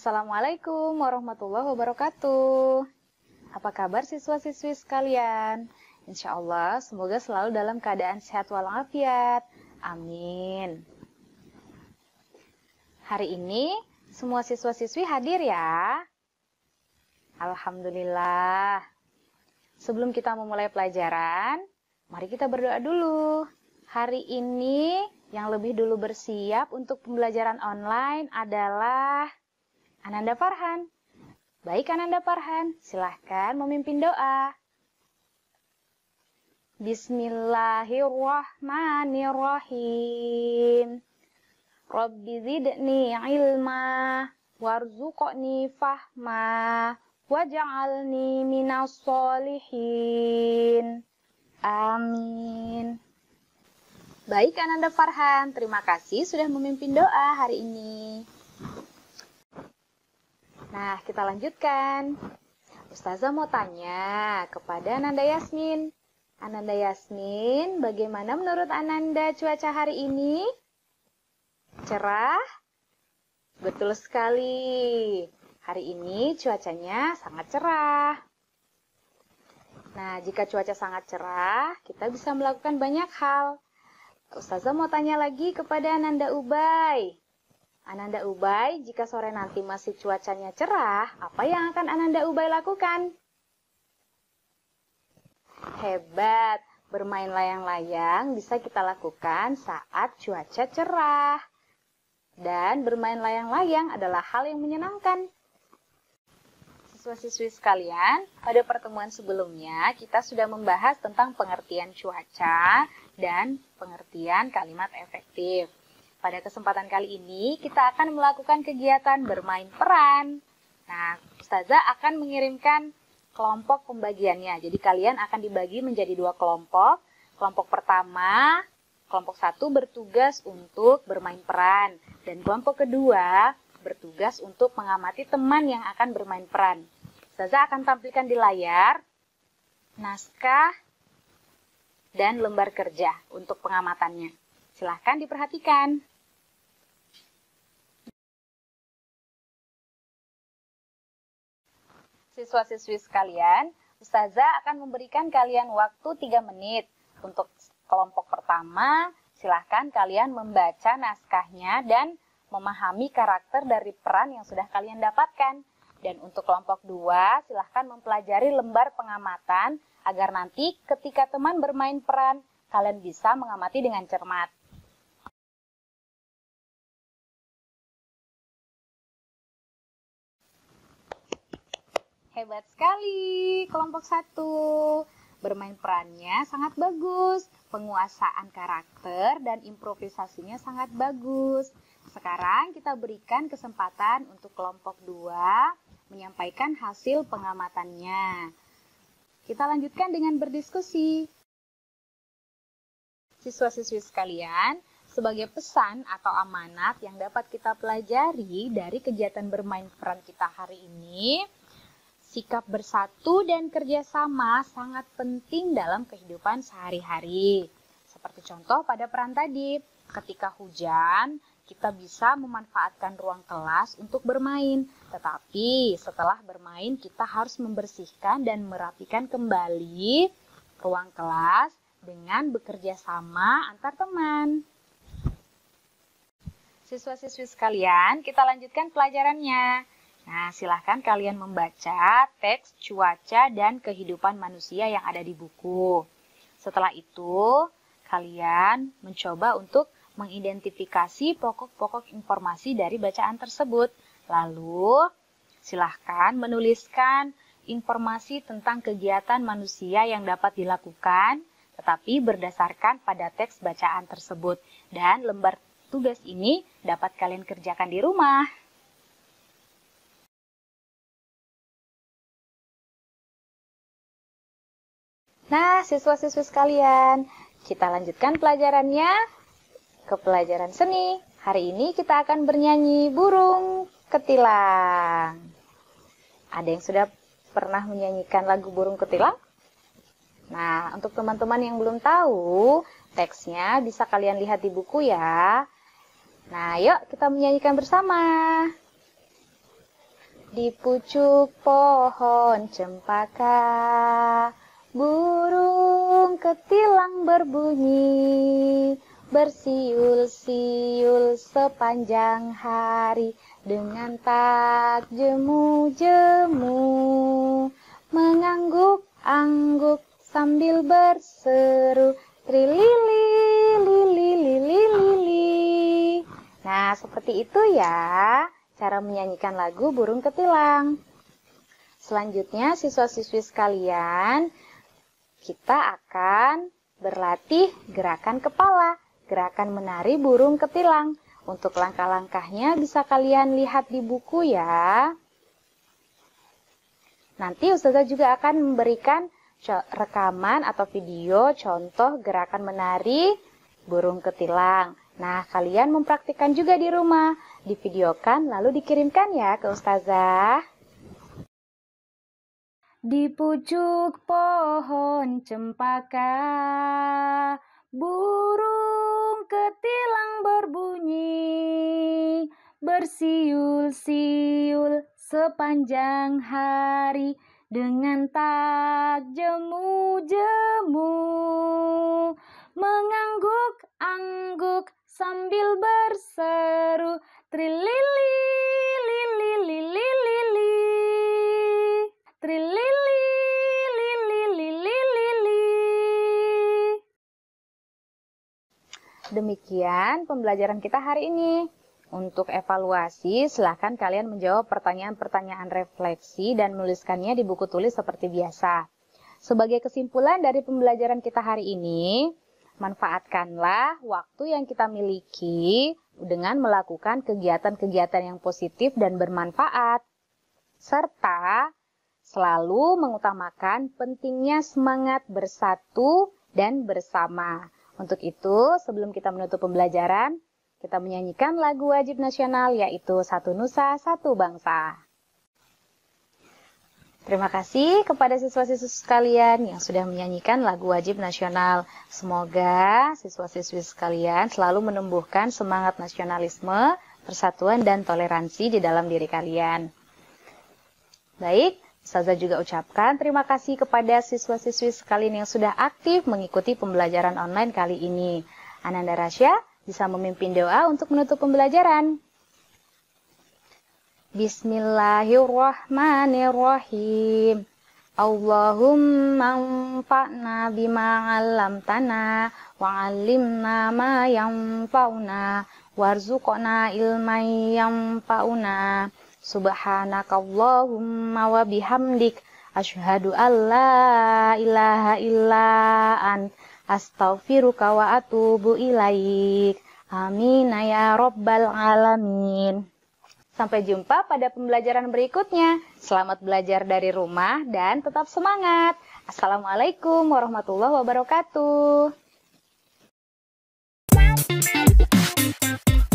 Assalamualaikum warahmatullahi wabarakatuh. Apa kabar siswa-siswi sekalian? Insya Allah, semoga selalu dalam keadaan sehat walafiat. Amin. Hari ini, semua siswa-siswi hadir ya. Alhamdulillah. Sebelum kita memulai pelajaran, mari kita berdoa dulu. Hari ini yang lebih dulu bersiap untuk pembelajaran online adalah Ananda Farhan. Baik Ananda Farhan, silahkan memimpin doa. Bismillahirrahmanirrahim. Rabbi zidni ilma warzuqni fahma waj'alni minas solihin. Amin. Baik Ananda Farhan, terima kasih sudah memimpin doa hari ini. Nah, kita lanjutkan. Ustazah mau tanya kepada Nanda Yasmin. Ananda Yasmin, bagaimana menurut Ananda cuaca hari ini? Cerah? Betul sekali. Hari ini cuacanya sangat cerah. Nah, jika cuaca sangat cerah, kita bisa melakukan banyak hal. Ustazah mau tanya lagi kepada Ananda Ubay. Ananda Ubay, jika sore nanti masih cuacanya cerah, apa yang akan Ananda Ubay lakukan? Hebat, bermain layang-layang bisa kita lakukan saat cuaca cerah. Dan bermain layang-layang adalah hal yang menyenangkan. Siswa-siswi sekalian, pada pertemuan sebelumnya kita sudah membahas tentang pengertian cuaca dan pengertian kalimat efektif. Pada kesempatan kali ini, kita akan melakukan kegiatan bermain peran. Nah, Ustazah akan mengirimkan kelompok pembagiannya. Jadi kalian akan dibagi menjadi dua kelompok. Kelompok pertama, kelompok satu bertugas untuk bermain peran. Dan kelompok kedua bertugas untuk mengamati teman yang akan bermain peran. Ustazah akan tampilkan di layar naskah dan lembar kerja untuk pengamatannya. Silahkan diperhatikan. Siswa-siswi sekalian, Ustazah akan memberikan kalian waktu 3 menit. Untuk kelompok pertama, silahkan kalian membaca naskahnya dan memahami karakter dari peran yang sudah kalian dapatkan. Dan untuk kelompok 2, silahkan mempelajari lembar pengamatan agar nanti ketika teman bermain peran, kalian bisa mengamati dengan cermat. Hebat sekali kelompok satu. Bermain perannya sangat bagus, penguasaan karakter dan improvisasinya sangat bagus. Sekarang kita berikan kesempatan untuk kelompok dua menyampaikan hasil pengamatannya. Kita lanjutkan dengan berdiskusi. Siswa-siswi sekalian, sebagai pesan atau amanat yang dapat kita pelajari dari kegiatan bermain peran kita hari ini, Sikap bersatu dan kerjasama sangat penting dalam kehidupan sehari-hari. Seperti contoh pada peran tadi, ketika hujan, kita bisa memanfaatkan ruang kelas untuk bermain. Tetapi setelah bermain, kita harus membersihkan dan merapikan kembali ruang kelas dengan bekerja sama antar teman. Siswa-siswi sekalian, kita lanjutkan pelajarannya. Nah, silahkan kalian membaca teks cuaca dan kehidupan manusia yang ada di buku. Setelah itu, kalian mencoba untuk mengidentifikasi pokok-pokok informasi dari bacaan tersebut. Lalu, silahkan menuliskan informasi tentang kegiatan manusia yang dapat dilakukan, tetapi berdasarkan pada teks bacaan tersebut. Dan lembar tugas ini dapat kalian kerjakan di rumah. Nah, siswa-siswi sekalian, kita lanjutkan pelajarannya ke pelajaran seni. Hari ini kita akan bernyanyi burung ketilang. Ada yang sudah pernah menyanyikan lagu burung ketilang? Nah, untuk teman-teman yang belum tahu, teksnya bisa kalian lihat di buku ya. Nah, yuk kita menyanyikan bersama. Di pucuk pohon cempaka Burung ketilang berbunyi Bersiul-siul sepanjang hari Dengan tak jemu-jemu Mengangguk-angguk sambil berseru Trilili, lili, lili, lili Nah, seperti itu ya cara menyanyikan lagu burung ketilang Selanjutnya, siswa-siswi sekalian kita akan berlatih gerakan kepala, gerakan menari burung ketilang. Untuk langkah-langkahnya bisa kalian lihat di buku ya. Nanti Ustazah juga akan memberikan rekaman atau video contoh gerakan menari burung ketilang. Nah, kalian mempraktikkan juga di rumah. Divideokan lalu dikirimkan ya ke Ustazah. Di pucuk pohon cempaka, burung ketilang berbunyi, bersiul-siul sepanjang hari dengan tak jemu-jemu, mengangguk-angguk sambil berseru trilili. Demikian pembelajaran kita hari ini. Untuk evaluasi, silahkan kalian menjawab pertanyaan-pertanyaan refleksi dan menuliskannya di buku tulis seperti biasa. Sebagai kesimpulan dari pembelajaran kita hari ini, manfaatkanlah waktu yang kita miliki dengan melakukan kegiatan-kegiatan yang positif dan bermanfaat, serta selalu mengutamakan pentingnya semangat bersatu dan bersama. Untuk itu, sebelum kita menutup pembelajaran, kita menyanyikan lagu wajib nasional yaitu Satu Nusa, Satu Bangsa. Terima kasih kepada siswa siswa sekalian yang sudah menyanyikan lagu wajib nasional. Semoga siswa-siswi sekalian selalu menumbuhkan semangat nasionalisme, persatuan, dan toleransi di dalam diri kalian. Baik, Saza juga ucapkan terima kasih kepada siswa-siswi sekalian yang sudah aktif mengikuti pembelajaran online kali ini. Ananda Rasya bisa memimpin doa untuk menutup pembelajaran. Bismillahirrahmanirrahim. Allahumma anfa'na bima 'allamtana wa 'allimna ma yanfa'una warzuqna ilman yanfa'una. Subhanakallahumma wa bihamdik asyhadu alla ilaha illa an astaghfiruka wa atubu ilaik. Amin ya rabbal alamin. Sampai jumpa pada pembelajaran berikutnya. Selamat belajar dari rumah dan tetap semangat. Assalamualaikum warahmatullahi wabarakatuh.